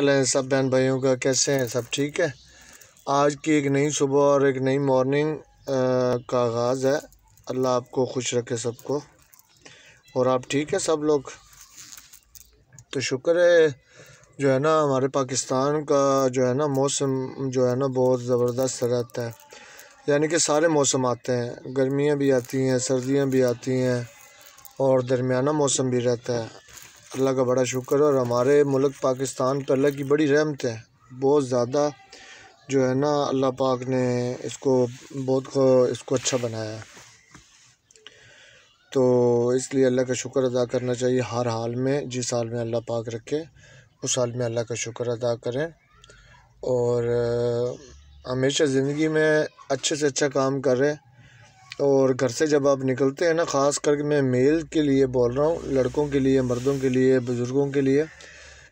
हाल है सब बहन भाइयों का कैसे हैं सब ठीक है आज की एक नई सुबह और एक नई मॉर्निंग का आगाज़ है अल्लाह आपको खुश रखे सबको और आप ठीक है सब लोग तो शुक्र है जो है ना हमारे पाकिस्तान का जो है ना मौसम जो है ना बहुत ज़बरदस्त रहता है यानी कि सारे मौसम आते हैं गर्मियाँ भी आती हैं सर्दियाँ भी आती हैं और दरमियाना मौसम भी रहता है अल्लाह का बड़ा शुक्र और हमारे मुल्क पाकिस्तान पर अल्लाह की बड़ी रहमत है बहुत ज़्यादा जो है ना अल्लाह पाक ने इसको बहुत को इसको अच्छा बनाया है तो इसलिए अल्लाह का शुक्र अदा करना चाहिए हर हाल में जिस हाल में अल्लाह पाक रखे उस हाल में अल्लाह का शुक्र अदा करें और हमेशा ज़िंदगी में अच्छे से अच्छा काम करें और घर से जब आप निकलते हैं ना ख़ास करके मैं मेल के लिए बोल रहा हूँ लड़कों के लिए मर्दों के लिए बुज़ुर्गों के लिए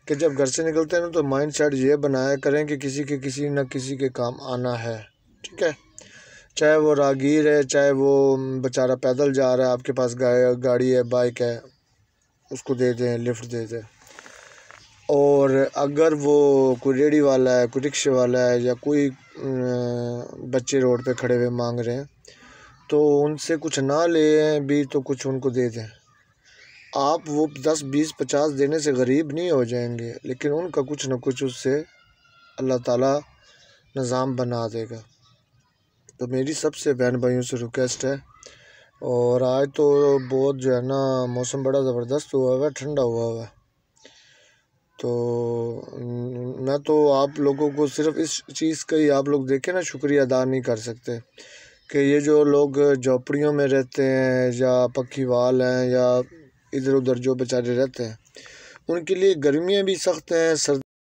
कि जब घर से निकलते हैं ना तो माइंड सेट ये बनाया करें कि किसी के किसी न किसी के काम आना है ठीक है चाहे वो राहगीर है चाहे वो बेचारा पैदल जा रहा है आपके पास गाड़ी है बाइक है उसको दे दें लिफ्ट दे दें और अगर वो कोई रेडी वाला है कोई रिक्शे वाला है या कोई बच्चे रोड पे खड़े हुए मांग रहे हैं तो उनसे कुछ ना ले भी तो कुछ उनको दे दें आप वो दस बीस पचास देने से गरीब नहीं हो जाएंगे लेकिन उनका कुछ ना कुछ उससे अल्लाह ताला निज़ाम बना देगा तो मेरी सबसे बहन भाइयों से रिक्वेस्ट है और आज तो बहुत जो है ना मौसम बड़ा ज़बरदस्त हुआ हुआ ठंडा हुआ हुआ है तो मैं तो आप लोगों को सिर्फ इस चीज़ का ही आप लोग देखें ना शुक्रिया अदा नहीं कर सकते कि ये जो लोग झोपड़ियों में रहते हैं या पक्की वाल हैं या इधर उधर जो बेचारे रहते हैं उनके लिए गर्मियाँ भी सख्त हैं सर्द